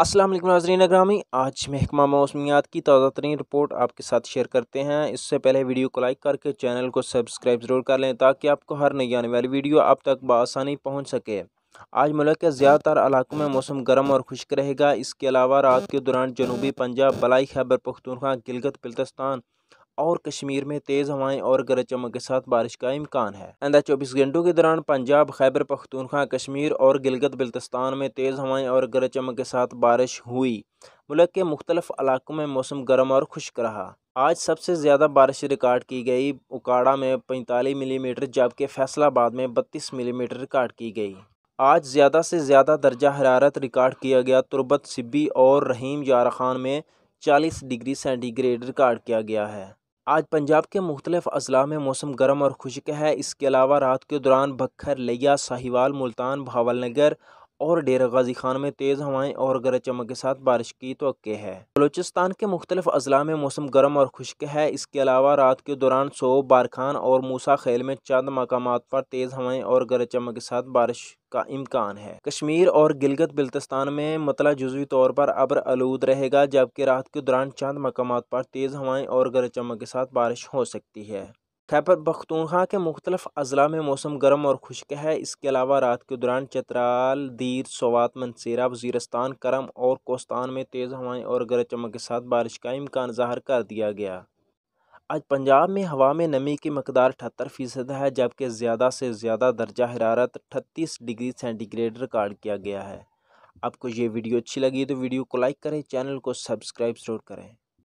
असलम नाजरीन ग्रामी आज महकमा मौसमियात की ताज़ा तरीन रिपोर्ट आपके साथ शेयर करते हैं इससे पहले वीडियो को लाइक करके चैनल को सब्सक्राइब ज़रूर कर लें ताकि आपको हर नई आने वाली वीडियो आप तक बसानी पहुँच सके आज मुल्क के ज़्यादातर इलाकों में मौसम गर्म और खुश्क रहेगा इसके अलावा रात के दौरान जनूबी पंजाब बलाई खैबर पख्तूनखा गिलगत बल्तिस्तान और कश्मीर में तेज़ हवाएं और गरज चमक के साथ बारिश का इम्कान है आंदा चौबीस घंटों के दौरान पंजाब खैबर पख्तूनखा कश्मीर और गिलगत बल्तिस्तान में तेज़ हवाएं और गरज चमक के साथ बारिश हुई मुल्क के मुख्तलिफ इलाकों में मौसम गर्म और खुश्क रहा आज सबसे ज़्यादा बारिश रिकॉर्ड की गई उकाड़ा में पैंतालीस मिलीमीटर जबकि फैसलाबाद में बत्तीस मिलीमीटर रिकॉर्ड की गई आज ज़्यादा से ज़्यादा दर्जा हरारत रिकॉर्ड किया गया तुरबत सिब्बी और रहीम यार खान में चालीस डिग्री सेंटीग्रेड रिकॉर्ड किया गया है आज पंजाब के मुख्तलिफ अजला में मौसम गर्म और खुश्क है इसके अलावा रात के दौरान बखर लिया साहिवाल मुल्तान भावलनगर और डेरा गाजी खान में तेज़ हवाएं और गरज चमक के साथ बारिश की तो है बलोचिस्तान के मुख्तलिफ अजला में मौसम गर्म और खुश्क है इसके अलावा रात के दौरान सो बारखान और मूसा खेल में चंद मकाम पर तेज़ हवाएं और गरज चमक के साथ बारिश का इम्कान है कश्मीर और गिलगत बिल्तिस्तान में मतला जुजवी तौर पर अब्र आलूद रहेगा जबकि रात के दौरान चंद मकाम पर तेज़ हवाएं और गरज चमक के साथ बारिश हो सकती है खैबर पखतूखा के मुख्तलिफ अजला में मौसम गर्म और खुश्क है इसके अलावा रात के दौरान चतराल दीर सवात मनसेरा वजीरस्तान करम और कोस्तान में तेज़ हवाएं और गरज चमक के साथ बारिश का इम्कान जाहिर कर दिया गया आज पंजाब में हवा में नमी की मकदार अठहत्तर फ़ीसद है जबकि ज़्यादा से ज़्यादा दर्जा हरारत अठतीस डिग्री सेंटीग्रेड रिकॉर्ड किया गया है आपको ये वीडियो अच्छी लगी तो वीडियो को लाइक करें चैनल को सब्सक्राइब जरूर करें